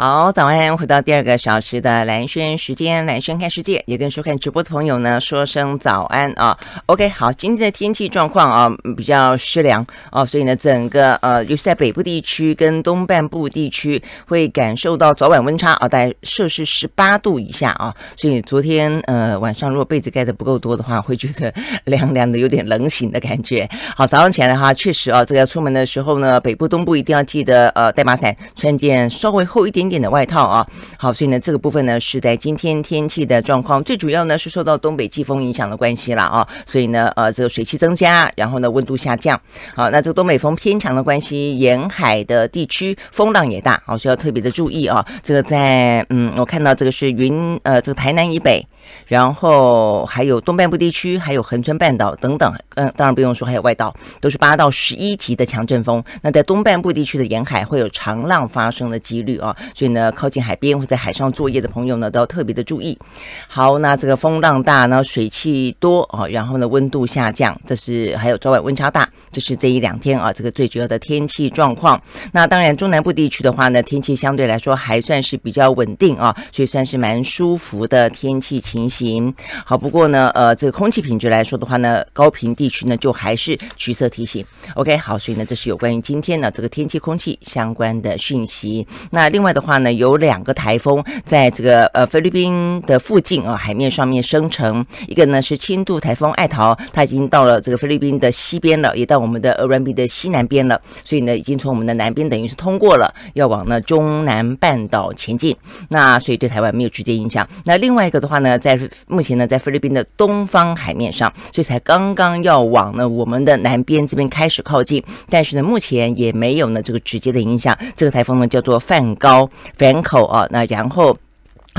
好，早安！回到第二个小时的蓝轩时间，蓝轩看世界也跟收看直播的朋友呢说声早安啊。OK，好，今天的天气状况啊比较湿凉哦，所以呢，整个呃尤其在北部地区跟东半部地区会感受到早晚温差啊，在摄氏十八度以下啊，所以昨天呃晚上如果被子盖的不够多的话，会觉得凉凉的，有点冷醒的感觉。好，早上起来的话，确实啊，这个要出门的时候呢，北部东部一定要记得呃带把伞，穿件稍微厚一点。点的外套啊，好，所以呢，这个部分呢是在今天天气的状况，最主要呢是受到东北季风影响的关系了啊，所以呢，呃，这个水汽增加，然后呢温度下降，好，那这个东北风偏强的关系，沿海的地区风浪也大，好，需要特别的注意啊，这个在嗯，我看到这个是云，呃，这个台南以北。然后还有东半部地区，还有横村半岛等等，嗯，当然不用说，还有外岛，都是八到十一级的强阵风。那在东半部地区的沿海会有长浪发生的几率啊，所以呢，靠近海边或在海上作业的朋友呢，都要特别的注意。好，那这个风浪大呢，水汽多啊，然后呢，温度下降，这是还有早晚温差大，这是这一两天啊，这个最主要的天气状况。那当然，中南部地区的话呢，天气相对来说还算是比较稳定啊，所以算是蛮舒服的天气情。平行，好，不过呢，呃，这个空气品质来说的话呢，高频地区呢就还是橘色提醒。OK，好，所以呢，这是有关于今天呢这个天气空气相关的讯息。那另外的话呢，有两个台风在这个呃菲律宾的附近啊海面上面生成，一个呢是轻度台风爱桃，它已经到了这个菲律宾的西边了，也到我们的 a 鲁 b 的西南边了，所以呢已经从我们的南边等于是通过了，要往呢中南半岛前进。那所以对台湾没有直接影响。那另外一个的话呢，在在目前呢，在菲律宾的东方海面上，所以才刚刚要往呢我们的南边这边开始靠近。但是呢，目前也没有呢这个直接的影响。这个台风呢叫做梵高 v 口啊，那然后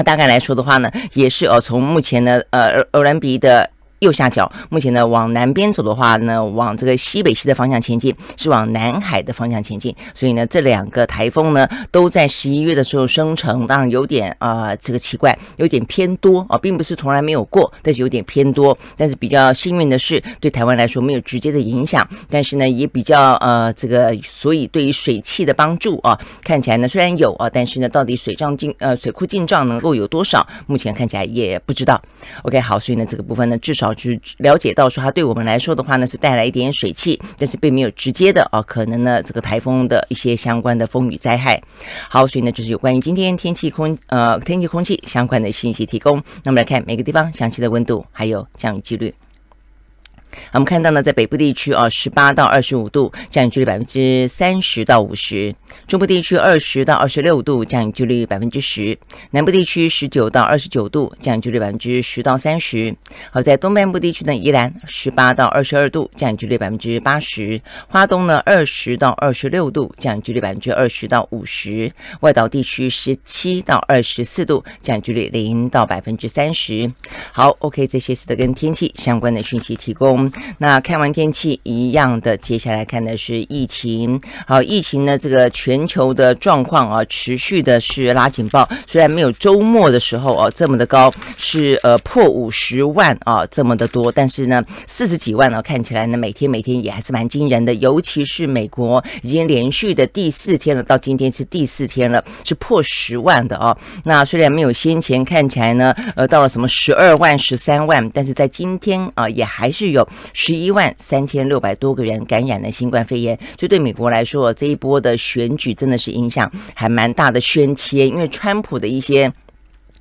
大概来说的话呢，也是呃从目前呢，呃欧兰比的。右下角，目前呢往南边走的话呢，往这个西北西的方向前进，是往南海的方向前进。所以呢，这两个台风呢都在十一月的时候生成，当然有点啊这个奇怪，有点偏多啊，并不是从来没有过，但是有点偏多。但是比较幸运的是，对台湾来说没有直接的影响。但是呢，也比较呃这个，所以对于水汽的帮助啊，看起来呢虽然有啊，但是呢到底水涨进呃水库进账能够有多少，目前看起来也不知道。OK，好，所以呢这个部分呢至少。去了解到说，它对我们来说的话呢，是带来一点水汽，但是并没有直接的啊，可能呢，这个台风的一些相关的风雨灾害。好，所以呢，就是有关于今天天气空呃天气空气相关的信息提供。那么来看每个地方详细的温度还有降雨几率。我们看到呢，在北部地区啊，十八到二十五度，降雨距离百分之三十到五十；中部地区二十到二十六度，降雨距离百分之十；南部地区十九到二十九度，降雨距离百分之十到三十。好，在东半部地区呢，宜兰十八到二十二度，降雨距离百分之八十；花东呢，二十到二十六度，降雨距离百分之二十到五十；外岛地区十七到二十四度，降雨距离零到百分之三十。好，OK，这些是的跟天气相关的讯息提供。那看完天气一样的，接下来看的是疫情。好，疫情呢，这个全球的状况啊，持续的是拉警报。虽然没有周末的时候哦这么的高，是呃破五十万啊这么的多，但是呢，四十几万啊，看起来呢每天每天也还是蛮惊人的。尤其是美国已经连续的第四天了，到今天是第四天了，是破十万的啊。那虽然没有先前看起来呢，呃到了什么十二万、十三万，但是在今天啊也还是有。十一万三千六百多个人感染了新冠肺炎，所以对美国来说，这一波的选举真的是影响还蛮大的宣切，因为川普的一些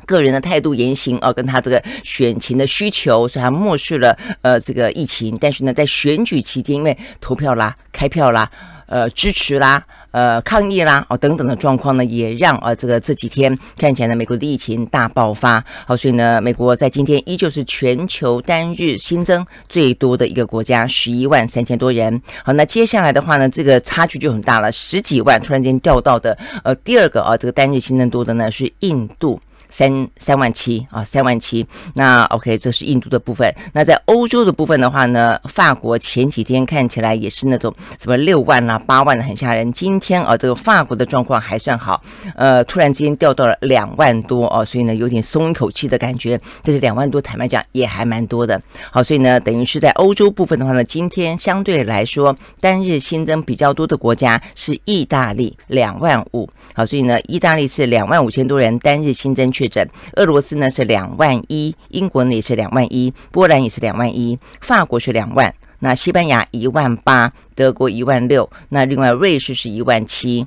个人的态度言行啊，跟他这个选情的需求，所以他漠视了呃这个疫情，但是呢，在选举期间，因为投票啦、开票啦、呃支持啦。呃，抗议啦，哦，等等的状况呢，也让呃这个这几天看起来呢，美国的疫情大爆发。好，所以呢，美国在今天依旧是全球单日新增最多的一个国家，十一万三千多人。好，那接下来的话呢，这个差距就很大了，十几万突然间掉到的。呃，第二个啊，这个单日新增多的呢是印度。三三万七啊，三万七。那 OK，这是印度的部分。那在欧洲的部分的话呢，法国前几天看起来也是那种什么六万啦、八万的，很吓人。今天啊，这个法国的状况还算好，呃，突然之间掉到了两万多啊，所以呢，有点松一口气的感觉。但是两万多，坦白讲也还蛮多的。好，所以呢，等于是在欧洲部分的话呢，今天相对来说单日新增比较多的国家是意大利，两万五。好，所以呢，意大利是两万五千多人单日新增。确诊，俄罗斯呢是两万一，英国呢也是两万一，波兰也是两万一，法国是两万，那西班牙一万八，德国一万六，那另外瑞士是一万七。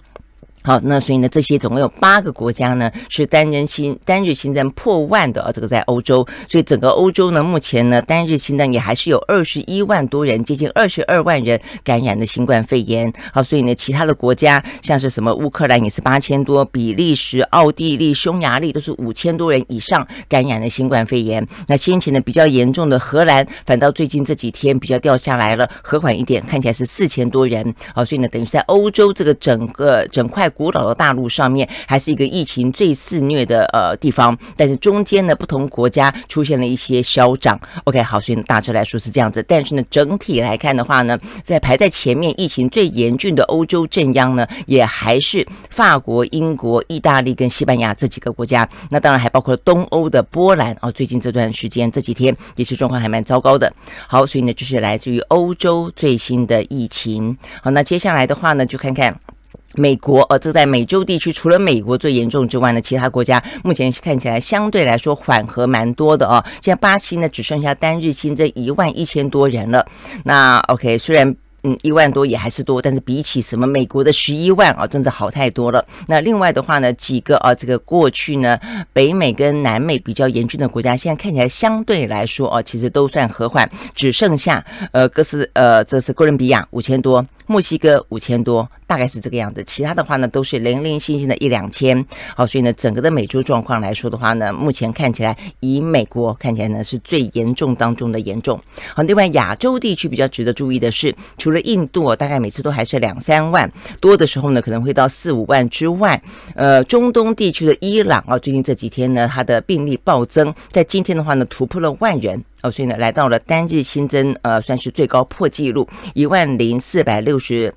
好，那所以呢，这些总共有八个国家呢是单人新单日新增破万的啊，这个在欧洲，所以整个欧洲呢目前呢单日新增也还是有二十一万多人，接近二十二万人感染了新冠肺炎。好，所以呢其他的国家像是什么乌克兰也是八千多，比利时、奥地利、匈牙利都是五千多人以上感染了新冠肺炎。那先前呢比较严重的荷兰，反倒最近这几天比较掉下来了，和缓一点，看起来是四千多人。好，所以呢等于是在欧洲这个整个整块。古老的大陆上面还是一个疫情最肆虐的呃地方，但是中间呢不同国家出现了一些消长。OK，好，所以大致来说是这样子。但是呢，整体来看的话呢，在排在前面疫情最严峻的欧洲镇央呢，也还是法国、英国、意大利跟西班牙这几个国家。那当然还包括东欧的波兰哦。最近这段时间这几天也是状况还蛮糟糕的。好，所以呢就是来自于欧洲最新的疫情。好，那接下来的话呢，就看看。美国，呃，这在美洲地区，除了美国最严重之外呢，其他国家目前看起来相对来说缓和蛮多的哦。现在巴西呢，只剩下单日新增一万一千多人了。那 OK，虽然嗯一万多也还是多，但是比起什么美国的十一万啊，真的好太多了。那另外的话呢，几个啊，这个过去呢，北美跟南美比较严峻的国家，现在看起来相对来说啊，其实都算和缓，只剩下呃，哥斯呃，这是哥伦比亚五千多。墨西哥五千多，大概是这个样子。其他的话呢，都是零零星星的一两千。好，所以呢，整个的美洲状况来说的话呢，目前看起来以美国看起来呢是最严重当中的严重。好，另外亚洲地区比较值得注意的是，除了印度，大概每次都还是两三万多的时候呢，可能会到四五万之外。呃，中东地区的伊朗啊，最近这几天呢，它的病例暴增，在今天的话呢，突破了万人。哦，所以呢，来到了单日新增，呃，算是最高破纪录，一万零四百六十，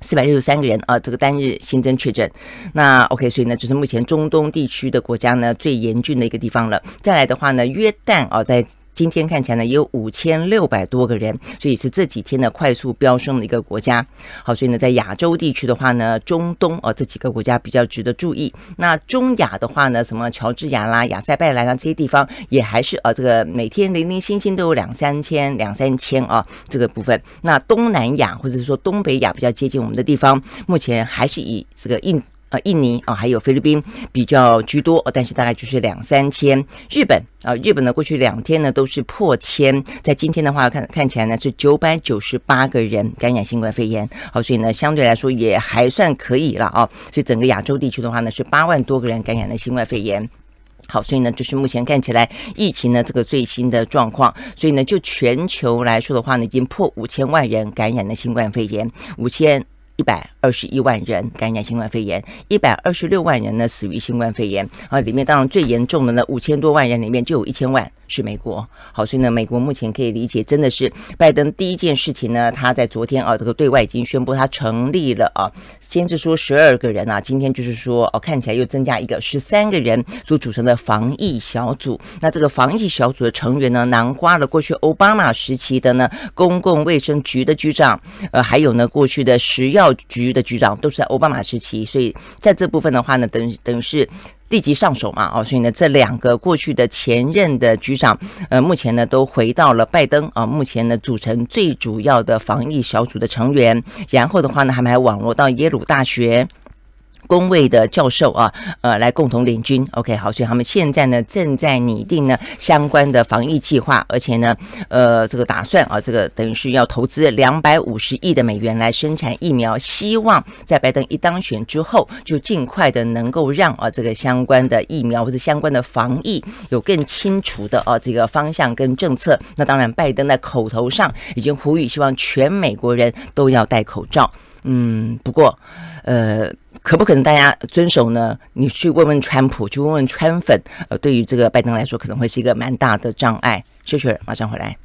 四百六十三个人啊，这个单日新增确诊。那 OK，所以呢，就是目前中东地区的国家呢最严峻的一个地方了。再来的话呢，约旦啊，在。今天看起来呢，也有五千六百多个人，所以是这几天呢快速飙升的一个国家。好，所以呢，在亚洲地区的话呢，中东啊这几个国家比较值得注意。那中亚的话呢，什么乔治亚啦、亚塞拜然啦这些地方，也还是啊这个每天零零星星都有两三千、两三千啊这个部分。那东南亚或者是说东北亚比较接近我们的地方，目前还是以这个印。啊，印尼啊，还有菲律宾比较居多，但是大概就是两三千。日本啊，日本呢，过去两天呢都是破千，在今天的话看看起来呢是九百九十八个人感染新冠肺炎，好，所以呢相对来说也还算可以了啊。所以整个亚洲地区的话呢是八万多个人感染了新冠肺炎。好，所以呢就是目前看起来疫情呢这个最新的状况，所以呢就全球来说的话呢已经破五千万人感染了新冠肺炎，五千。一百二十一万人感染新冠肺炎，一百二十六万人呢死于新冠肺炎。啊，里面当然最严重的呢，五千多万人里面就有一千万。是美国，好，所以呢，美国目前可以理解，真的是拜登第一件事情呢，他在昨天啊，这个对外已经宣布，他成立了啊，先是说十二个人啊，今天就是说哦，看起来又增加一个十三个人所组成的防疫小组。那这个防疫小组的成员呢，囊括了过去奥巴马时期的呢公共卫生局的局长，呃，还有呢过去的食药局的局长，都是在奥巴马时期，所以在这部分的话呢，等于等于是。立即上手嘛，哦，所以呢，这两个过去的前任的局长，呃，目前呢都回到了拜登啊，目前呢组成最主要的防疫小组的成员，然后的话呢，他们还网络到耶鲁大学。工位的教授啊，呃，来共同领军。OK，好，所以他们现在呢，正在拟定呢相关的防疫计划，而且呢，呃，这个打算啊，这个等于是要投资两百五十亿的美元来生产疫苗，希望在拜登一当选之后，就尽快的能够让啊这个相关的疫苗或者相关的防疫有更清楚的啊这个方向跟政策。那当然，拜登在口头上已经呼吁，希望全美国人都要戴口罩。嗯，不过。呃，可不可能大家遵守呢？你去问问川普，去问问川粉。呃，对于这个拜登来说，可能会是一个蛮大的障碍。秀谢，马上回来。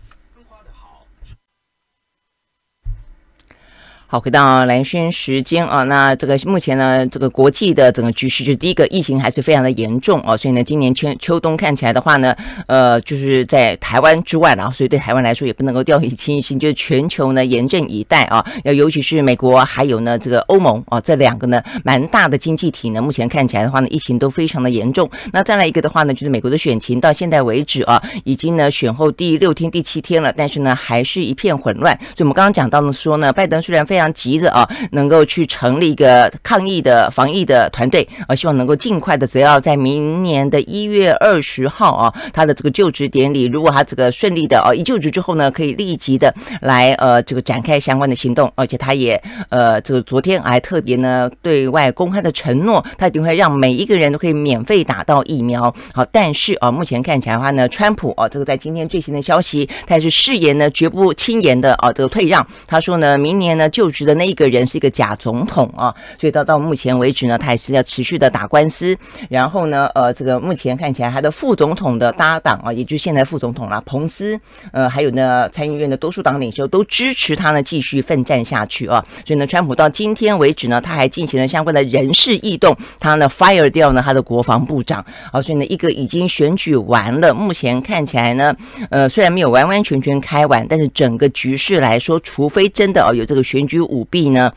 好，回到蓝轩时间啊，那这个目前呢，这个国际的整个局势，就第一个疫情还是非常的严重啊，所以呢，今年秋秋冬看起来的话呢，呃，就是在台湾之外，然后所以对台湾来说也不能够掉以轻心，就是全球呢严阵以待啊，要尤其是美国还有呢这个欧盟啊这两个呢蛮大的经济体呢，目前看起来的话呢，疫情都非常的严重。那再来一个的话呢，就是美国的选情到现在为止啊，已经呢选后第六天、第七天了，但是呢还是一片混乱。所以我们刚刚讲到呢说呢，拜登虽然非常。常急着啊，能够去成立一个抗疫的、防疫的团队啊，希望能够尽快的，只要在明年的一月二十号啊，他的这个就职典礼。如果他这个顺利的啊，一就职之后呢，可以立即的来呃，这个展开相关的行动。而且他也呃，这个昨天还特别呢，对外公开的承诺，他一定会让每一个人都可以免费打到疫苗。好，但是啊，目前看起来的话呢，川普啊，这个在今天最新的消息，他也是誓言呢，绝不轻言的啊，这个退让。他说呢，明年呢就。的那一个人是一个假总统啊，所以到到目前为止呢，他也是要持续的打官司。然后呢，呃，这个目前看起来他的副总统的搭档啊，也就是现在副总统啦，彭斯，呃，还有呢参议院的多数党领袖都支持他呢继续奋战下去啊。所以呢，川普到今天为止呢，他还进行了相关的人事异动，他呢 fire 掉呢他的国防部长啊。所以呢，一个已经选举完了，目前看起来呢，呃，虽然没有完完全全开完，但是整个局势来说，除非真的哦有这个选举。舞弊呢？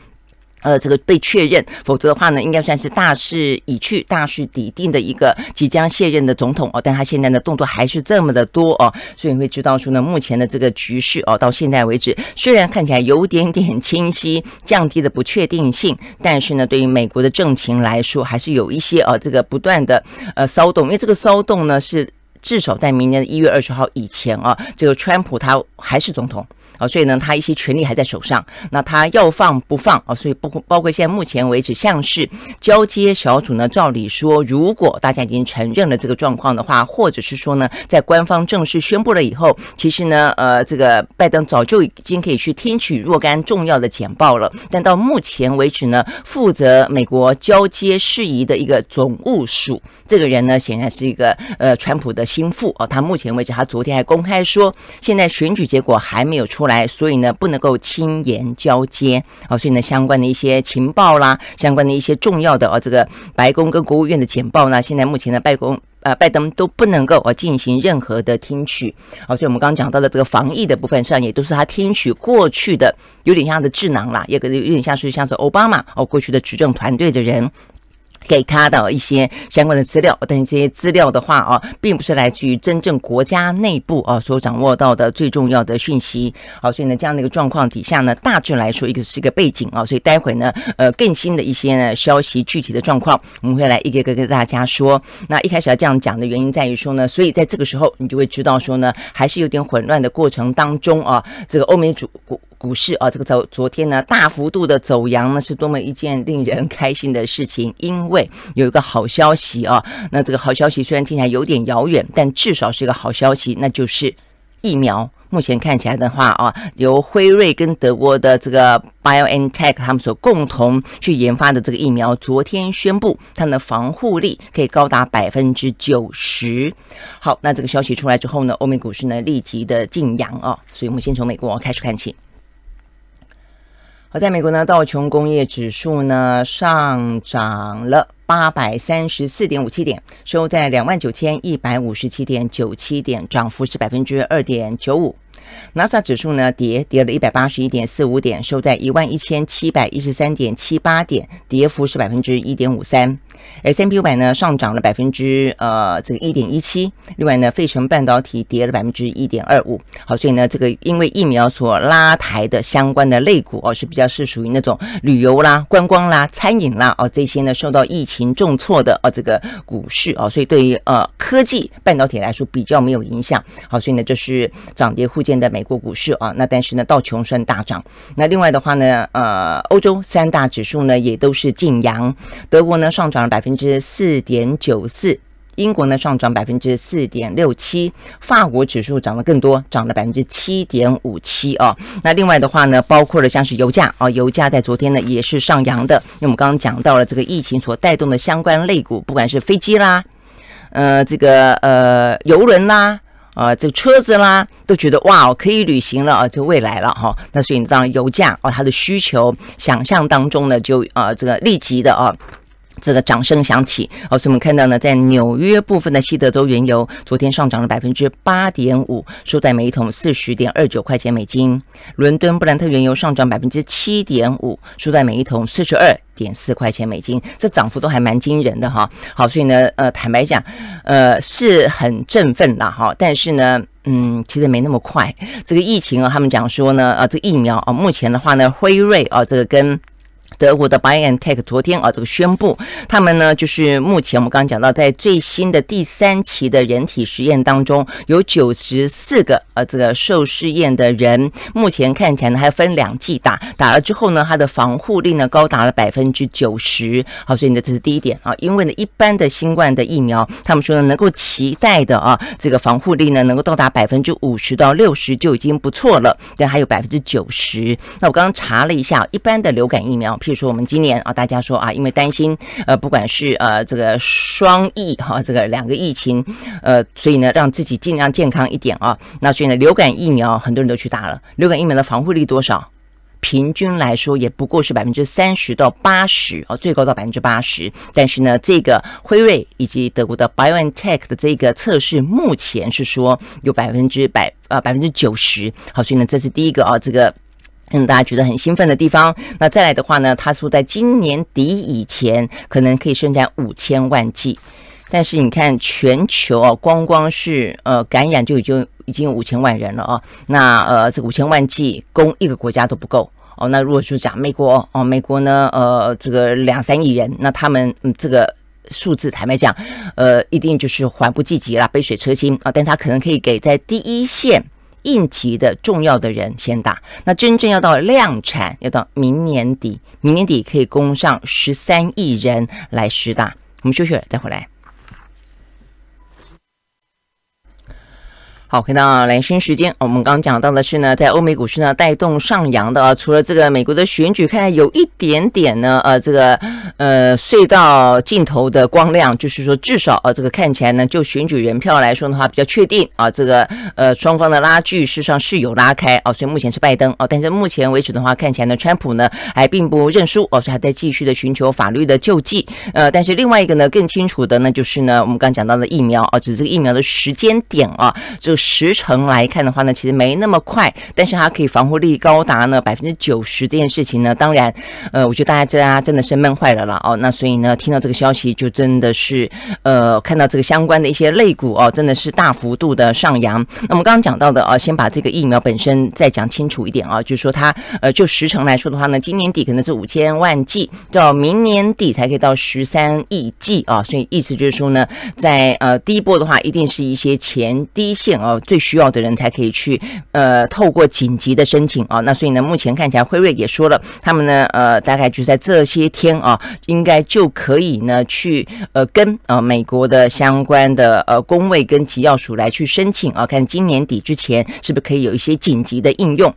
呃，这个被确认，否则的话呢，应该算是大势已去、大势已定的一个即将卸任的总统哦。但他现在的动作还是这么的多哦，所以你会知道说呢，目前的这个局势哦，到现在为止，虽然看起来有点点清晰，降低了不确定性，但是呢，对于美国的政情来说，还是有一些呃，这个不断的呃骚动，因为这个骚动呢，是至少在明年的一月二十号以前啊，这个川普他还是总统。啊，所以呢，他一些权利还在手上，那他要放不放啊？所以包括包括现在目前为止，像是交接小组呢，照理说，如果大家已经承认了这个状况的话，或者是说呢，在官方正式宣布了以后，其实呢，呃，这个拜登早就已经可以去听取若干重要的简报了。但到目前为止呢，负责美国交接事宜的一个总务署这个人呢，显然是一个呃，川普的心腹啊。他目前为止，他昨天还公开说，现在选举结果还没有出。来，所以呢，不能够轻言交接啊，所以呢，相关的一些情报啦，相关的一些重要的啊，这个白宫跟国务院的简报呢，现在目前的白宫呃，拜登都不能够呃进行任何的听取啊，所以我们刚刚讲到的这个防疫的部分上，也都是他听取过去的，有点像的智囊啦，也能有点像是像是奥巴马哦过去的执政团队的人。给他的一些相关的资料，但这些资料的话啊，并不是来自于真正国家内部啊所掌握到的最重要的讯息。好，所以呢，这样的一个状况底下呢，大致来说，一个是一个背景啊。所以待会呢，呃，更新的一些呢消息具体的状况，我们会来一个个跟大家说。那一开始要这样讲的原因在于说呢，所以在这个时候，你就会知道说呢，还是有点混乱的过程当中啊。这个欧美主。股市啊，这个昨昨天呢，大幅度的走阳呢，是多么一件令人开心的事情。因为有一个好消息啊，那这个好消息虽然听起来有点遥远，但至少是一个好消息，那就是疫苗。目前看起来的话啊，由辉瑞跟德国的这个 BioNTech 他们所共同去研发的这个疫苗，昨天宣布它的防护力可以高达百分之九十。好，那这个消息出来之后呢，欧美股市呢立即的静养啊，所以我们先从美国开始看起。而在美国呢，道琼工业指数呢上涨了八百三十四点五七点，收在两万九千一百五十七点九七点，涨幅是百分之二点九五。NASA 指数呢跌跌了一百八十一点四五点，收在一万一千七百一十三点七八点，跌幅是百分之一点五三。S M P U 板呢上涨了百分之呃这个一点一七，另外呢费城半导体跌了百分之一点二五。好，所以呢这个因为疫苗所拉抬的相关的类股哦是比较是属于那种旅游啦、观光啦、餐饮啦哦这些呢受到疫情重挫的哦这个股市哦，所以对于呃科技半导体来说比较没有影响。好，所以呢这是涨跌互见的美国股市啊，那但是呢道琼斯大涨，那另外的话呢呃欧洲三大指数呢也都是晋阳，德国呢上涨。百分之四点九四，英国呢上涨百分之四点六七，法国指数涨得更多，涨了百分之七点五七哦。那另外的话呢，包括了像是油价啊，油价在昨天呢也是上扬的。因为我们刚刚讲到了这个疫情所带动的相关类股，不管是飞机啦，呃，这个呃油轮啦，啊，这车子啦，都觉得哇哦可以旅行了啊，就未来了哈。那所以你知道油价哦，它的需求想象当中呢，就啊这个立即的啊。这个掌声响起，好，所以我们看到呢，在纽约部分的西德州原油昨天上涨了百分之八点五，收在每一桶四十点二九块钱美金；伦敦布兰特原油上涨百分之七点五，收在每一桶四十二点四块钱美金。这涨幅都还蛮惊人的哈。好，所以呢，呃，坦白讲，呃，是很振奋啦哈。但是呢，嗯，其实没那么快。这个疫情啊，他们讲说呢，呃，这疫苗啊，目前的话呢，辉瑞啊，这个跟德国的 BioNTech 昨天啊，这个宣布，他们呢就是目前我们刚刚讲到，在最新的第三期的人体实验当中，有九十四个呃这个受试验的人，目前看起来呢还分两剂打，打了之后呢，它的防护力呢高达了百分之九十，好，所以呢这是第一点啊，因为呢一般的新冠的疫苗，他们说呢能够期待的啊这个防护力呢能够到达百分之五十到六十就已经不错了，但还有百分之九十，那我刚刚查了一下，一般的流感疫苗。譬如说，我们今年啊，大家说啊，因为担心，呃，不管是呃这个双疫哈，这个两个疫情，呃，所以呢，让自己尽量健康一点啊。那所以呢，流感疫苗很多人都去打了。流感疫苗的防护力多少？平均来说，也不过是百分之三十到八十啊，最高到百分之八十。但是呢，这个辉瑞以及德国的 BioNTech 的这个测试，目前是说有百分之百呃百分之九十。好，所以呢，这是第一个啊，这个。让大家觉得很兴奋的地方。那再来的话呢，他说在今年底以前，可能可以生产五千万剂。但是你看，全球啊，光光是呃感染就已经已经有五千万人了哦，那呃，这五千万剂供一个国家都不够哦。那如果是讲美国哦，美国呢，呃，这个两三亿人，那他们这个数字坦白讲，呃，一定就是还不积极了，杯水车薪啊。但他可能可以给在第一线。应急的重要的人先打，那真正要到量产，要到明年底，明年底可以供上十三亿人来施打。我们休息了再回来。好，回到蓝轩时间，我们刚讲到的是呢，在欧美股市呢带动上扬的，除了这个美国的选举，看来有一点点呢，呃，这个呃隧道尽头的光亮，就是说至少啊，这个看起来呢，就选举人票来说的话，比较确定啊，这个呃双方的拉锯事实上是有拉开啊，所以目前是拜登啊，但是目前为止的话，看起来呢，川普呢还并不认输哦，所以还在继续的寻求法律的救济。呃，但是另外一个呢更清楚的呢，就是呢，我们刚讲到的疫苗啊，只是这个疫苗的时间点啊，就是。时程来看的话呢，其实没那么快，但是它可以防护力高达呢百分之九十这件事情呢，当然，呃，我觉得大家真啊真的是闷坏了啦哦。那所以呢，听到这个消息就真的是，呃，看到这个相关的一些类股哦，真的是大幅度的上扬。那我们刚刚讲到的啊，先把这个疫苗本身再讲清楚一点啊，就是说它，呃，就时程来说的话呢，今年底可能是五千万剂，到明年底才可以到十三亿剂啊。所以意思就是说呢，在呃第一波的话，一定是一些前低线。呃，最需要的人才可以去，呃，透过紧急的申请啊，那所以呢，目前看起来辉瑞也说了，他们呢，呃，大概就在这些天啊，应该就可以呢，去呃跟呃美国的相关的呃工位跟急药署来去申请啊，看今年底之前是不是可以有一些紧急的应用。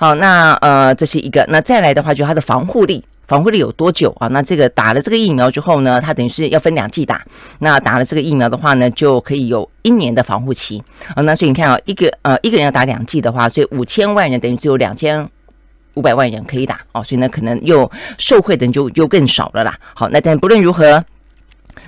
好，那呃，这是一个，那再来的话就是它的防护力。防护力有多久啊？那这个打了这个疫苗之后呢，它等于是要分两剂打。那打了这个疫苗的话呢，就可以有一年的防护期啊。那所以你看啊，一个呃一个人要打两剂的话，所以五千万人等于只有两千五百万人可以打哦。所以呢，可能又受惠的就就更少了啦。好，那但不论如何。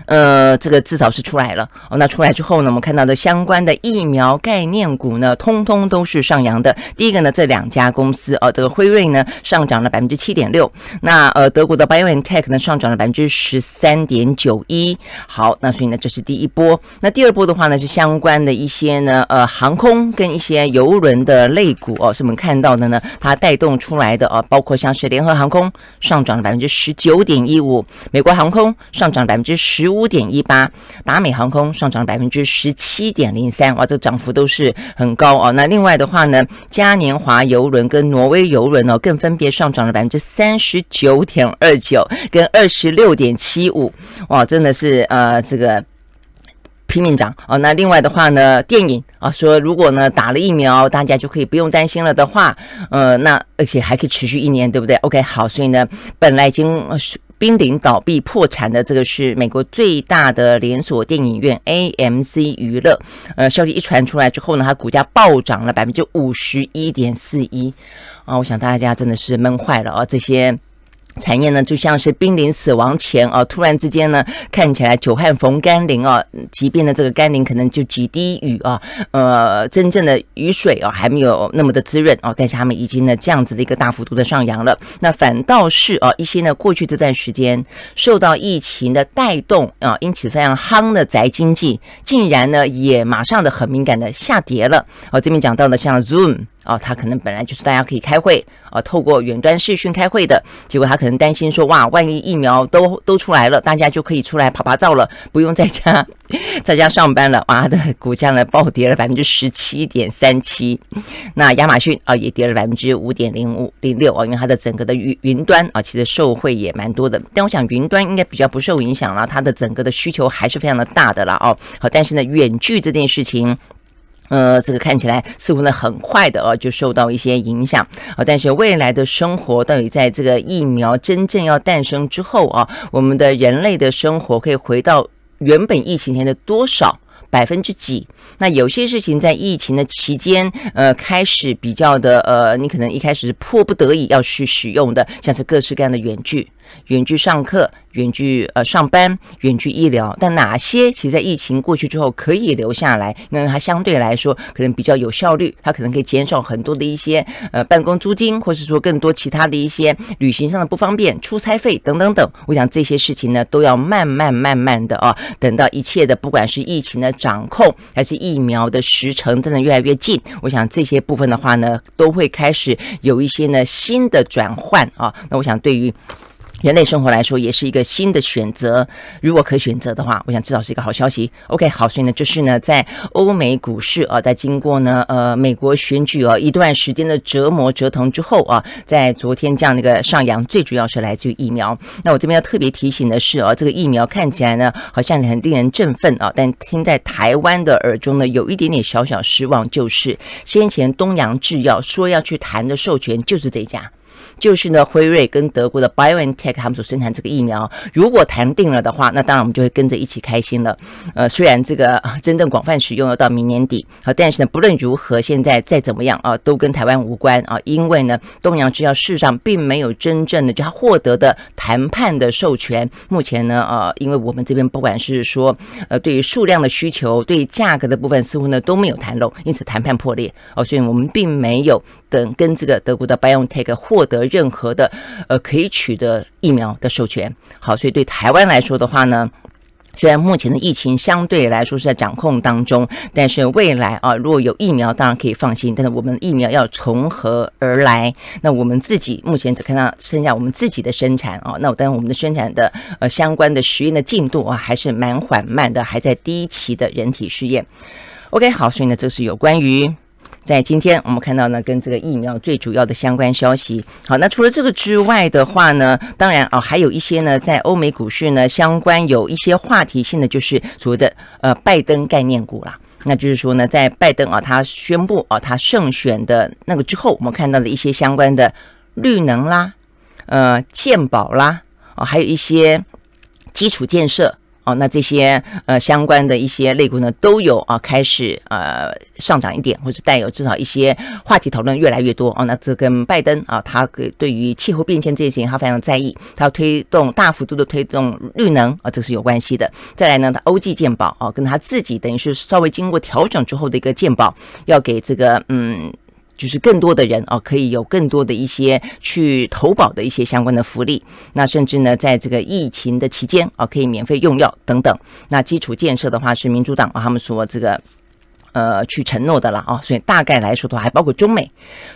呃，这个至少是出来了哦。那出来之后呢，我们看到的相关的疫苗概念股呢，通通都是上扬的。第一个呢，这两家公司哦，这个辉瑞呢上涨了百分之七点六，那呃，德国的 BioNTech 呢上涨了百分之十三点九一。好，那所以呢，这是第一波。那第二波的话呢，是相关的一些呢，呃，航空跟一些游轮的类股哦，是我们看到的呢，它带动出来的哦，包括像是联合航空上涨了百分之十九点一五，美国航空上涨百分之十。五点一八，达美航空上涨百分之十七点零三，哇，这涨幅都是很高哦。那另外的话呢，嘉年华游轮跟挪威游轮哦，更分别上涨了百分之三十九点二九跟二十六点七五，哇，真的是呃这个拼命涨哦。那另外的话呢，电影啊说如果呢打了疫苗，大家就可以不用担心了的话，呃，那而且还可以持续一年，对不对？OK，好，所以呢，本来已经濒临倒闭破产的这个是美国最大的连锁电影院 AMC 娱乐，呃，消息一传出来之后呢，它股价暴涨了百分之五十一点四一，啊，我想大家真的是闷坏了啊，这些。产业呢，就像是濒临死亡前啊，突然之间呢，看起来久旱逢甘霖啊。即便呢，这个甘霖可能就几滴雨啊，呃，真正的雨水啊，还没有那么的滋润哦。但是他们已经呢，这样子的一个大幅度的上扬了。那反倒是啊，一些呢，过去这段时间受到疫情的带动啊，因此非常夯的宅经济，竟然呢，也马上的很敏感的下跌了。哦，这边讲到的像 Zoom。哦，他可能本来就是大家可以开会啊，透过远端视讯开会的，结果他可能担心说，哇，万一疫苗都都出来了，大家就可以出来拍拍照了，不用在家 在家上班了。哇，的股价呢暴跌了百分之十七点三七，那亚马逊啊也跌了百分之五点零五零六啊，因为它的整个的云云端啊，其实受惠也蛮多的。但我想云端应该比较不受影响了，它的整个的需求还是非常的大的了哦。好，但是呢，远距这件事情。呃，这个看起来似乎呢很快的哦，就受到一些影响啊。但是未来的生活到底在这个疫苗真正要诞生之后啊，我们的人类的生活可以回到原本疫情前的多少百分之几？那有些事情在疫情的期间，呃，开始比较的呃，你可能一开始是迫不得已要去使用的，像是各式各样的远距。远距上课、远距呃上班、远距医疗，但哪些其实，在疫情过去之后可以留下来？那它相对来说可能比较有效率，它可能可以减少很多的一些呃办公租金，或是说更多其他的一些旅行上的不方便、出差费等等等。我想这些事情呢，都要慢慢慢慢的啊，等到一切的不管是疫情的掌控还是疫苗的时程，真的越来越近。我想这些部分的话呢，都会开始有一些呢新的转换啊。那我想对于人类生活来说，也是一个新的选择。如果可选择的话，我想至少是一个好消息。OK，好，所以呢，就是呢，在欧美股市啊，在经过呢呃美国选举啊一段时间的折磨折腾之后啊，在昨天这样的一个上扬，最主要是来自于疫苗。那我这边要特别提醒的是啊，这个疫苗看起来呢，好像很令人振奋啊，但听在台湾的耳中呢，有一点点小小失望，就是先前东洋制药说要去谈的授权，就是这家。就是呢，辉瑞跟德国的 BioNTech，他们所生产这个疫苗，如果谈定了的话，那当然我们就会跟着一起开心了。呃，虽然这个真正广泛使用要到明年底，好，但是呢，不论如何，现在再怎么样啊，都跟台湾无关啊，因为呢，东阳制药事实上并没有真正的就获得的谈判的授权。目前呢，呃，因为我们这边不管是说，呃，对于数量的需求，对于价格的部分，似乎呢都没有谈拢，因此谈判破裂。哦，所以我们并没有。等跟这个德国的 BioNTech 获得任何的呃可以取得疫苗的授权，好，所以对台湾来说的话呢，虽然目前的疫情相对来说是在掌控当中，但是未来啊，如果有疫苗，当然可以放心。但是我们疫苗要从何而来？那我们自己目前只看到剩下我们自己的生产啊，那我当然我们的生产的呃相关的实验的进度啊，还是蛮缓慢的，还在第一期的人体试验。OK，好，所以呢，这是有关于。在今天，我们看到呢，跟这个疫苗最主要的相关消息。好，那除了这个之外的话呢，当然啊，还有一些呢，在欧美股市呢相关有一些话题性的，就是所谓的呃拜登概念股啦。那就是说呢，在拜登啊他宣布啊他胜选的那个之后，我们看到了一些相关的绿能啦、呃健保啦，哦，还有一些基础建设。那这些呃相关的一些类股呢，都有啊开始呃上涨一点，或者带有至少一些话题讨论越来越多哦。那这跟拜登啊，他对于气候变迁这些事情他非常在意，他要推动大幅度的推动绿能啊，这是有关系的。再来呢，他欧际鉴宝啊，跟他自己等于是稍微经过调整之后的一个鉴宝，要给这个嗯。就是更多的人哦，可以有更多的一些去投保的一些相关的福利。那甚至呢，在这个疫情的期间哦，可以免费用药等等。那基础建设的话，是民主党啊他们说这个呃去承诺的了啊。所以大概来说的话，还包括中美。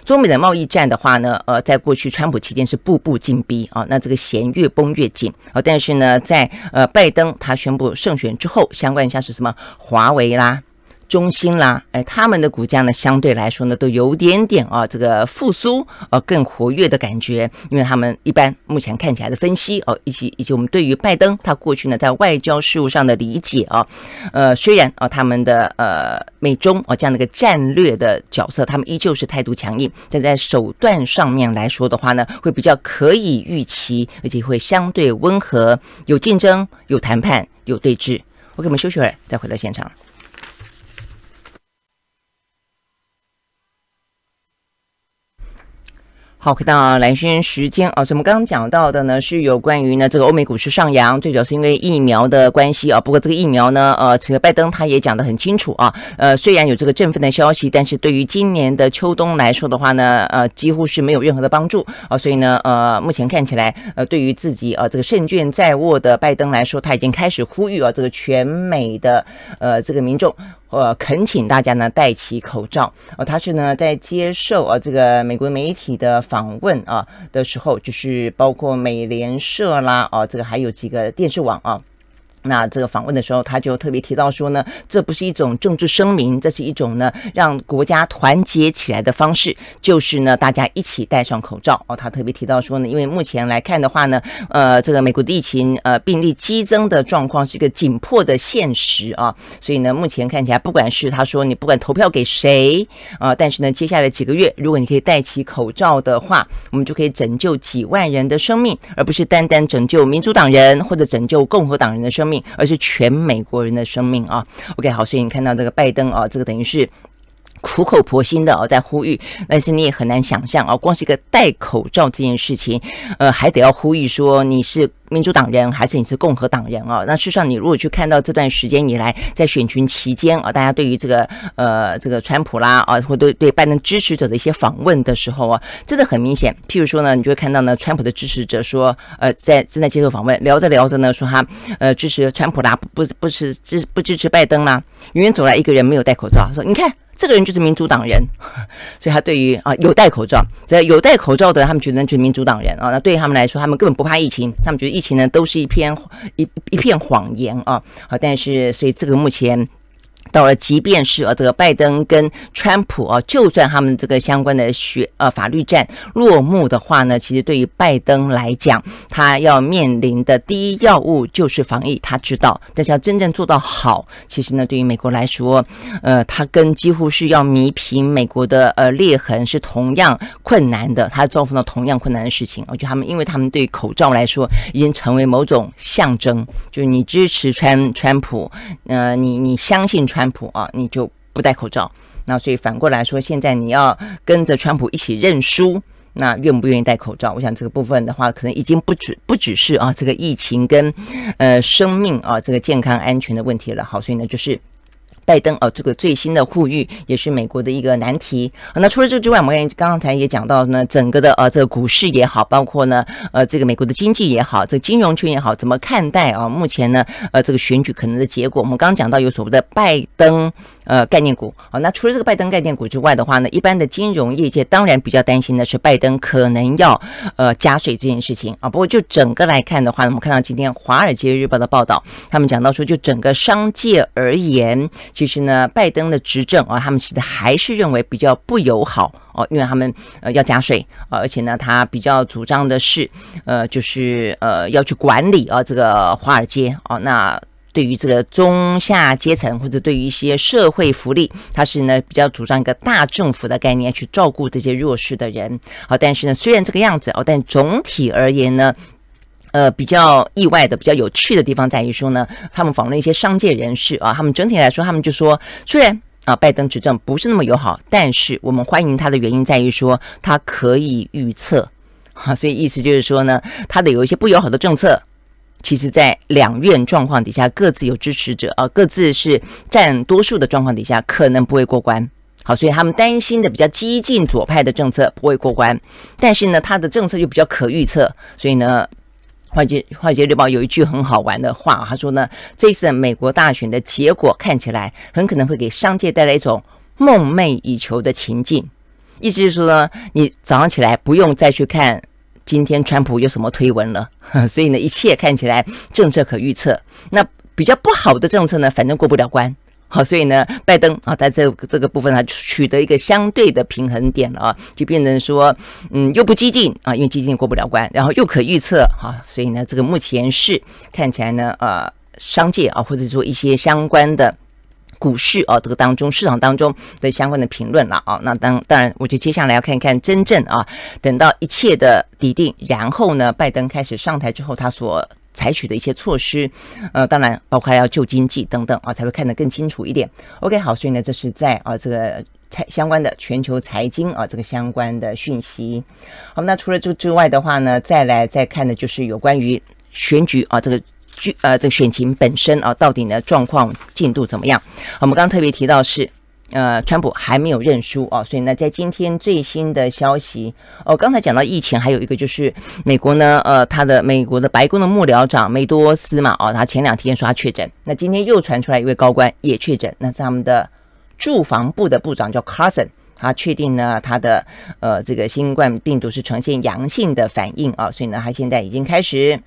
中美的贸易战的话呢，呃，在过去川普期间是步步紧逼啊。那这个弦越绷越紧啊。但是呢，在呃拜登他宣布胜选之后，相关一下是什么？华为啦。中心啦，哎，他们的股价呢，相对来说呢，都有点点啊，这个复苏呃更活跃的感觉，因为他们一般目前看起来的分析哦，以及以及我们对于拜登他过去呢在外交事务上的理解啊，呃，虽然啊他们的呃美中哦这样的一个战略的角色，他们依旧是态度强硬，但在手段上面来说的话呢，会比较可以预期，而且会相对温和，有竞争，有谈判，有对峙。OK，我们休息会儿再回到现场。好，回到蓝轩时间啊，我们刚刚讲到的呢，是有关于呢这个欧美股市上扬，最主要是因为疫苗的关系啊。不过这个疫苗呢，呃，这个拜登他也讲得很清楚啊，呃，虽然有这个振奋的消息，但是对于今年的秋冬来说的话呢，呃，几乎是没有任何的帮助啊。所以呢，呃，目前看起来，呃，对于自己呃这个胜券在握的拜登来说，他已经开始呼吁啊，这个全美的呃这个民众。呃，恳请大家呢戴起口罩。呃，他是呢在接受呃这个美国媒体的访问啊的时候，就是包括美联社啦，啊，这个还有几个电视网啊。那这个访问的时候，他就特别提到说呢，这不是一种政治声明，这是一种呢让国家团结起来的方式，就是呢大家一起戴上口罩哦。他特别提到说呢，因为目前来看的话呢，呃，这个美国的疫情呃病例激增的状况是一个紧迫的现实啊，所以呢，目前看起来，不管是他说你不管投票给谁啊，但是呢，接下来几个月，如果你可以戴起口罩的话，我们就可以拯救几万人的生命，而不是单单拯救民主党人或者拯救共和党人的生命。而是全美国人的生命啊！OK，好，所以你看到这个拜登啊，这个等于是。苦口婆心的哦，在呼吁，但是你也很难想象啊，光是一个戴口罩这件事情，呃，还得要呼吁说你是民主党人还是你是共和党人哦。那事实上，你如果去看到这段时间以来在选群期间啊，大家对于这个呃这个川普啦啊，或对对拜登支持者的一些访问的时候啊，真的很明显。譬如说呢，你就会看到呢，川普的支持者说，呃，在正在接受访问，聊着聊着呢，说他呃，支持川普啦，不不不支不支持拜登啦。远远走来一个人没有戴口罩，说你看。这个人就是民主党人，所以他对于啊有戴口罩，只要有戴口罩的，他们觉得就是民主党人啊。那对于他们来说，他们根本不怕疫情，他们觉得疫情呢都是一篇一一片谎言啊。好，但是所以这个目前。到了，即便是呃，这个拜登跟川普啊，就算他们这个相关的学呃法律战落幕的话呢，其实对于拜登来讲，他要面临的第一要务就是防疫。他知道，但是要真正做到好，其实呢，对于美国来说，呃，他跟几乎是要弥平美国的呃裂痕是同样困难的，他遭逢到同样困难的事情。我觉得他们，因为他们对口罩来说已经成为某种象征，就是你支持川川普，呃，你你相信。川普啊，你就不戴口罩，那所以反过来说，现在你要跟着川普一起认输，那愿不愿意戴口罩？我想这个部分的话，可能已经不止不只是啊这个疫情跟，呃生命啊这个健康安全的问题了。好，所以呢就是。拜登啊，这个最新的呼吁也是美国的一个难题。那除了这个之外，我们刚才也讲到呢，整个的呃这个股市也好，包括呢呃这个美国的经济也好，这个、金融圈也好，怎么看待啊？目前呢呃这个选举可能的结果，我们刚刚讲到有所谓的拜登呃概念股。好，那除了这个拜登概念股之外的话呢，一般的金融业界当然比较担心的是拜登可能要呃加税这件事情啊。不过就整个来看的话呢，我们看到今天《华尔街日报》的报道，他们讲到说，就整个商界而言。其实呢，拜登的执政啊，他们其实还是认为比较不友好哦，因为他们呃要加税啊，而且呢，他比较主张的是，呃，就是呃要去管理啊这个华尔街哦。那对于这个中下阶层或者对于一些社会福利，他是呢比较主张一个大政府的概念去照顾这些弱势的人。好，但是呢，虽然这个样子哦，但总体而言呢。呃，比较意外的、比较有趣的地方在于说呢，他们访问一些商界人士啊，他们整体来说，他们就说，虽然啊，拜登执政不是那么友好，但是我们欢迎他的原因在于说，他可以预测，啊，所以意思就是说呢，他的有一些不友好的政策，其实在两院状况底下各自有支持者啊，各自是占多数的状况底下可能不会过关，好，所以他们担心的比较激进左派的政策不会过关，但是呢，他的政策又比较可预测，所以呢。华尔街华尔街日报有一句很好玩的话，他说呢，这次美国大选的结果看起来很可能会给商界带来一种梦寐以求的情境，意思就是说呢，你早上起来不用再去看今天川普有什么推文了，所以呢，一切看起来政策可预测，那比较不好的政策呢，反正过不了关。好，所以呢，拜登啊，在这这个部分啊，取得一个相对的平衡点了啊，就变成说，嗯，又不激进啊，因为激进过不了关，然后又可预测哈，所以呢，这个目前是看起来呢，呃，商界啊，或者说一些相关的股市啊，这个当中市场当中的相关的评论了啊，那当当然，我就接下来要看看真正啊，等到一切的底定，然后呢，拜登开始上台之后，他所。采取的一些措施，呃，当然包括要救经济等等啊，才会看得更清楚一点。OK，好，所以呢，这是在啊这个财相关的全球财经啊这个相关的讯息。好，那除了这之外的话呢，再来再看的就是有关于选举啊这个呃这个选情本身啊到底呢状况进度怎么样？我们刚刚特别提到是。呃，川普还没有认输哦，所以呢，在今天最新的消息，哦，刚才讲到疫情，还有一个就是美国呢，呃，他的美国的白宫的幕僚长梅多斯嘛，哦，他前两天说他确诊，那今天又传出来一位高官也确诊，那是他们的住房部的部长叫 Carson，他确定呢，他的呃这个新冠病毒是呈现阳性的反应啊，所以呢，他现在已经开始。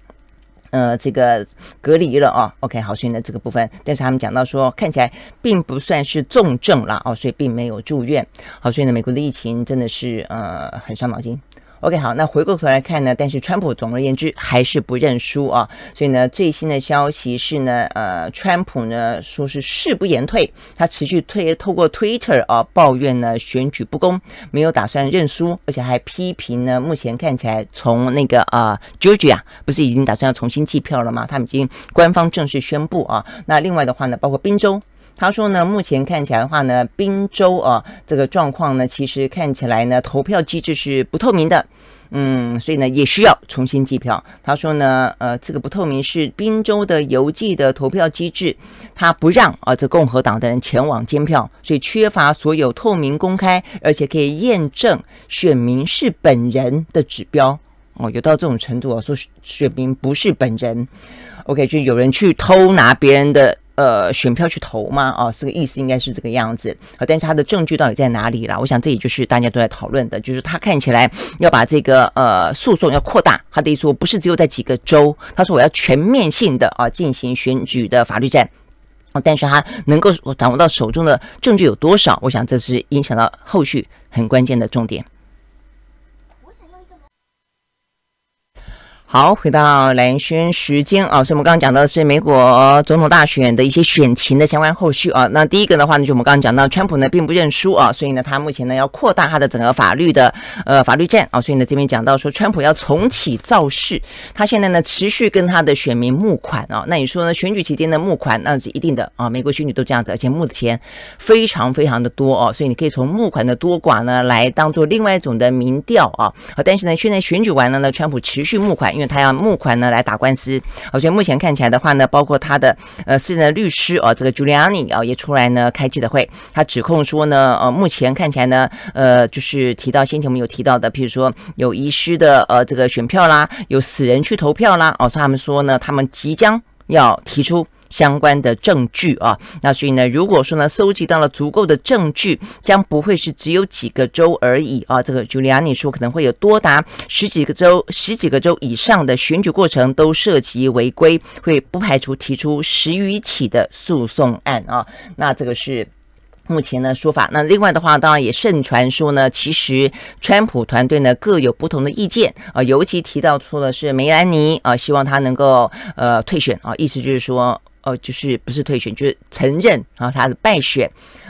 呃，这个隔离了啊，OK，好，所以呢这个部分，但是他们讲到说，看起来并不算是重症了哦，所以并没有住院。好，所以呢，美国的疫情真的是呃很伤脑筋。OK，好，那回过头来看呢，但是川普总而言之还是不认输啊，所以呢最新的消息是呢，呃，川普呢说是誓不言退，他持续推透过 Twitter 啊抱怨呢选举不公，没有打算认输，而且还批评呢目前看起来从那个啊 Georgia 不是已经打算要重新计票了吗？他们已经官方正式宣布啊，那另外的话呢包括宾州。他说呢，目前看起来的话呢，宾州啊这个状况呢，其实看起来呢，投票机制是不透明的，嗯，所以呢也需要重新计票。他说呢，呃，这个不透明是宾州的邮寄的投票机制，他不让啊这共和党的人前往监票，所以缺乏所有透明公开而且可以验证选民是本人的指标。哦，有到这种程度啊，说选民不是本人，OK，就有人去偷拿别人的。呃，选票去投嘛，哦，这个意思，应该是这个样子。但是他的证据到底在哪里啦？我想，这也就是大家都在讨论的，就是他看起来要把这个呃诉讼要扩大，他的意思不是只有在几个州，他说我要全面性的啊进行选举的法律战。但是他能够掌握到手中的证据有多少？我想，这是影响到后续很关键的重点。好，回到蓝轩时间啊，所以我们刚刚讲到的是美国总统大选的一些选情的相关后续啊。那第一个的话呢，就我们刚刚讲到，川普呢并不认输啊，所以呢他目前呢要扩大他的整个法律的呃法律战啊，所以呢这边讲到说川普要重启造势，他现在呢持续跟他的选民募款啊。那你说呢选举期间的募款那是一定的啊，美国选举都这样子，而且目前非常非常的多啊，所以你可以从募款的多寡呢来当做另外一种的民调啊。但是呢现在选举完了呢，川普持续募款。因为他要募款呢，来打官司。我觉得目前看起来的话呢，包括他的呃私人的律师呃，这个 Giuliani 啊，也出来呢开记者会。他指控说呢，呃，目前看起来呢，呃，就是提到先前我们有提到的，譬如说有遗失的呃这个选票啦，有死人去投票啦，哦，他们说呢，他们即将要提出。相关的证据啊，那所以呢，如果说呢，搜集到了足够的证据，将不会是只有几个州而已啊。这个 Giuliani 说可能会有多达十几个州、十几个州以上的选举过程都涉及违规，会不排除提出十余起的诉讼案啊。那这个是目前的说法。那另外的话，当然也盛传说呢，其实川普团队呢各有不同的意见啊，尤其提到出的是梅兰妮啊，希望他能够呃退选啊，意思就是说。哦，就是不是退选，就是承认啊，他的败选，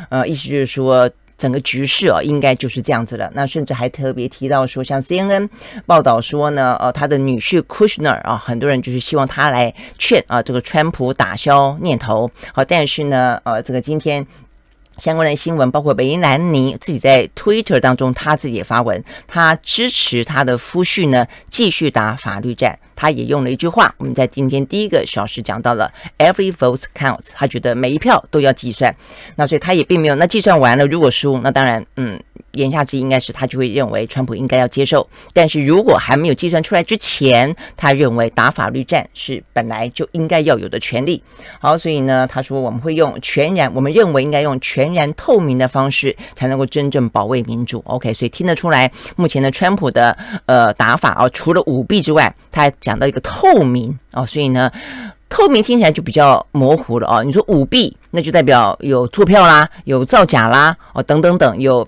呃，意思就是说整个局势啊，应该就是这样子了。那甚至还特别提到说，像 CNN 报道说呢，呃，他的女婿 Kushner 啊，很多人就是希望他来劝啊，这个川普打消念头。好，但是呢，呃，这个今天。相关的新闻，包括贝兰尼自己在 Twitter 当中，他自己也发文，他支持他的夫婿呢继续打法律战。他也用了一句话，我们在今天第一个小时讲到了 every vote counts，他觉得每一票都要计算。那所以他也并没有那计算完了，如果输，那当然，嗯。言下之意应该是，他就会认为川普应该要接受。但是如果还没有计算出来之前，他认为打法律战是本来就应该要有的权利。好，所以呢，他说我们会用全然，我们认为应该用全然透明的方式，才能够真正保卫民主。OK，所以听得出来，目前的川普的呃打法啊，除了舞弊之外，他还讲到一个透明啊。所以呢，透明听起来就比较模糊了啊。你说舞弊，那就代表有做票啦，有造假啦，哦等等等有。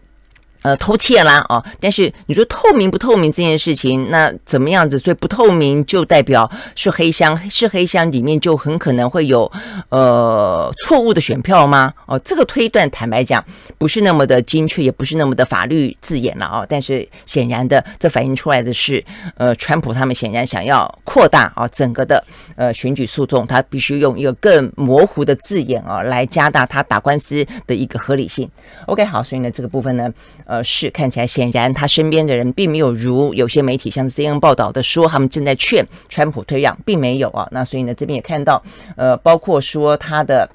呃，偷窃啦，哦，但是你说透明不透明这件事情，那怎么样子？所以不透明就代表是黑箱，是黑箱里面就很可能会有呃错误的选票吗？哦，这个推断，坦白讲，不是那么的精确，也不是那么的法律字眼了，哦。但是显然的，这反映出来的是，呃，川普他们显然想要扩大啊整个的呃选举诉讼，他必须用一个更模糊的字眼啊来加大他打官司的一个合理性。OK，好，所以呢，这个部分呢。呃，是看起来显然他身边的人并没有如有些媒体，像是 c n 报道的说，他们正在劝川普退让，并没有啊。那所以呢，这边也看到，呃，包括说他的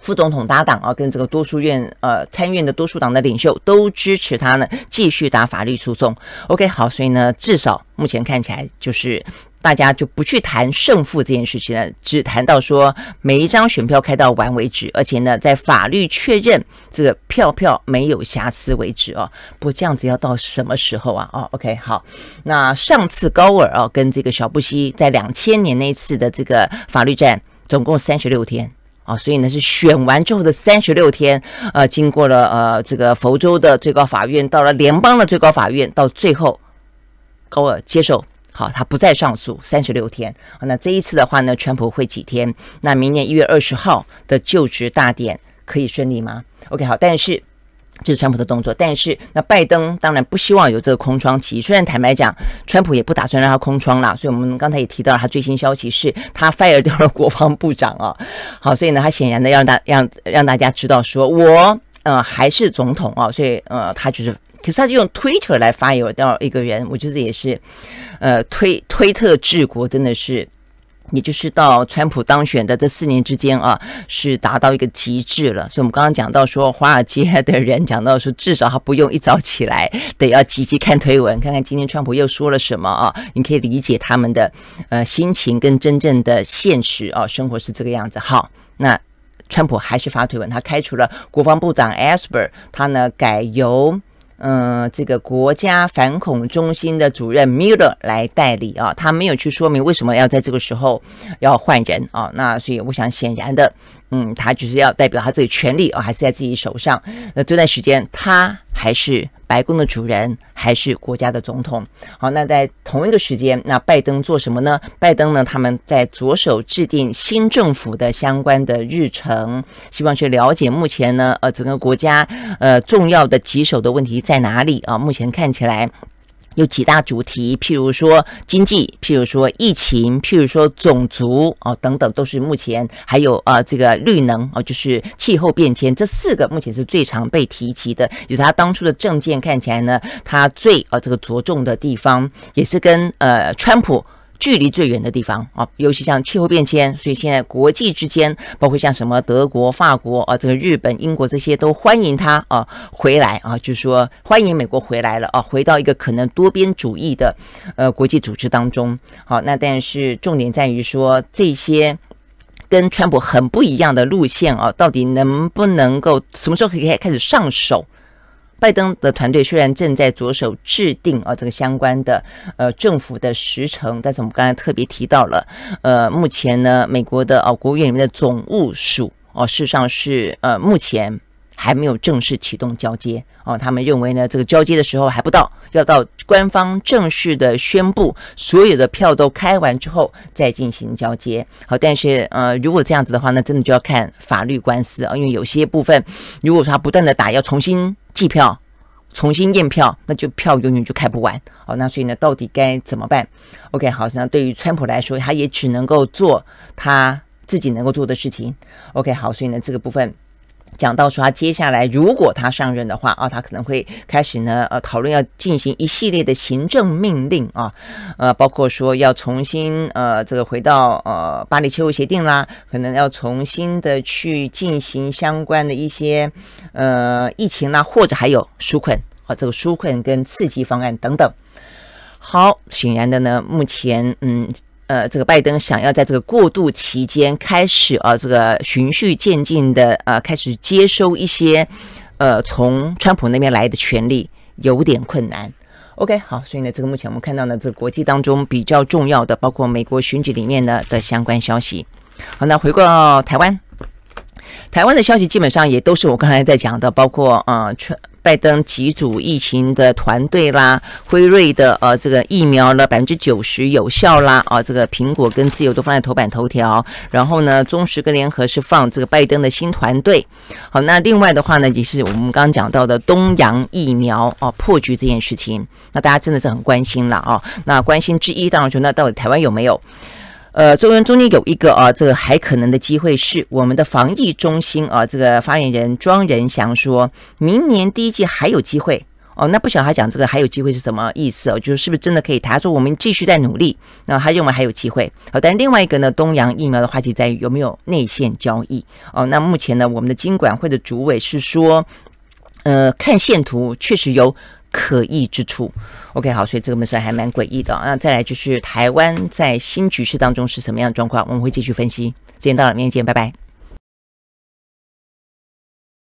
副总统搭档啊，跟这个多数院呃参院的多数党的领袖都支持他呢，继续打法律诉讼。OK，好，所以呢，至少目前看起来就是。大家就不去谈胜负这件事情了，只谈到说每一张选票开到完为止，而且呢，在法律确认这个票票没有瑕疵为止哦。不这样子要到什么时候啊？哦，OK，好。那上次高尔啊跟这个小布希在两千年那次的这个法律战，总共三十六天啊，所以呢是选完之后的三十六天，呃，经过了呃这个佛州的最高法院，到了联邦的最高法院，到最后高尔接受。好，他不再上诉，三十六天。那这一次的话呢，川普会几天？那明年一月二十号的就职大典可以顺利吗？OK，好，但是这是川普的动作。但是那拜登当然不希望有这个空窗期。虽然坦白讲，川普也不打算让他空窗了。所以我们刚才也提到了，他最新消息是他 fire 掉了国防部长啊。好，所以呢，他显然的要让让让大家知道说，我呃还是总统啊。所以呃，他就是。可是他就用 Twitter 来发邮到一个人，我觉得也是，呃，推推特治国真的是，也就是到川普当选的这四年之间啊，是达到一个极致了。所以我们刚刚讲到说，华尔街的人讲到说，至少他不用一早起来得要积极看推文，看看今天川普又说了什么啊？你可以理解他们的呃心情跟真正的现实啊，生活是这个样子。好，那川普还是发推文，他开除了国防部长 Asper，他呢改由。嗯，这个国家反恐中心的主任 m 勒 l l e r 来代理啊，他没有去说明为什么要在这个时候要换人啊，那所以我想显然的。嗯，他就是要代表他自己权利哦，还是在自己手上？那这段时间，他还是白宫的主人，还是国家的总统。好，那在同一个时间，那拜登做什么呢？拜登呢？他们在着手制定新政府的相关的日程，希望去了解目前呢，呃，整个国家呃重要的棘手的问题在哪里啊？目前看起来。有几大主题，譬如说经济，譬如说疫情，譬如说种族，哦等等，都是目前还有啊这个绿能，哦就是气候变迁这四个目前是最常被提及的，就是他当初的政见看起来呢，他最啊这个着重的地方也是跟呃川普。距离最远的地方啊，尤其像气候变迁，所以现在国际之间，包括像什么德国、法国啊，这个日本、英国这些都欢迎他啊回来啊，就是说欢迎美国回来了啊，回到一个可能多边主义的呃国际组织当中。好，那但是重点在于说这些跟川普很不一样的路线啊，到底能不能够什么时候可以开始上手？拜登的团队虽然正在着手制定啊这个相关的呃政府的时程，但是我们刚才特别提到了，呃，目前呢，美国的哦国务院里面的总务署哦，事实上是呃目前还没有正式启动交接哦，他们认为呢，这个交接的时候还不到，要到官方正式的宣布所有的票都开完之后再进行交接。好，但是呃，如果这样子的话，那真的就要看法律官司啊，因为有些部分如果说他不断的打，要重新。弃票，重新验票，那就票永远就开不完哦。那所以呢，到底该怎么办？OK，好，那对于川普来说，他也只能够做他自己能够做的事情。OK，好，所以呢，这个部分。讲到说他接下来如果他上任的话啊，他可能会开始呢呃讨论要进行一系列的行政命令啊，呃包括说要重新呃这个回到呃巴黎气候协定啦，可能要重新的去进行相关的一些呃疫情啦，或者还有纾困啊，这个纾困跟刺激方案等等。好，显然的呢，目前嗯。呃，这个拜登想要在这个过渡期间开始啊，这个循序渐进的啊，开始接收一些，呃，从川普那边来的权利，有点困难。OK，好，所以呢，这个目前我们看到呢，这个国际当中比较重要的，包括美国选举里面的相关消息。好，那回过到台湾，台湾的消息基本上也都是我刚才在讲的，包括呃，确。拜登几组疫情的团队啦，辉瑞的呃这个疫苗呢百分之九十有效啦，啊这个苹果跟自由都放在头版头条。然后呢，中石跟联合是放这个拜登的新团队。好，那另外的话呢，也是我们刚刚讲到的东洋疫苗啊破局这件事情，那大家真的是很关心了啊。那关心之一，当然就那到底台湾有没有？呃，中间中间有一个啊，这个还可能的机会是我们的防疫中心啊，这个发言人庄仁祥说，明年第一季还有机会哦。那不晓得他讲这个还有机会是什么意思哦？就是是不是真的可以他说我们继续在努力，那他认为还有机会。好，但是另外一个呢，东阳疫苗的话题在于有没有内线交易哦。那目前呢，我们的经管会的主委是说，呃，看线图确实有。可疑之处，OK，好，所以这个门市还蛮诡异的那再来就是台湾在新局势当中是什么样的状况，我们会继续分析。时间到了，明天见，拜拜。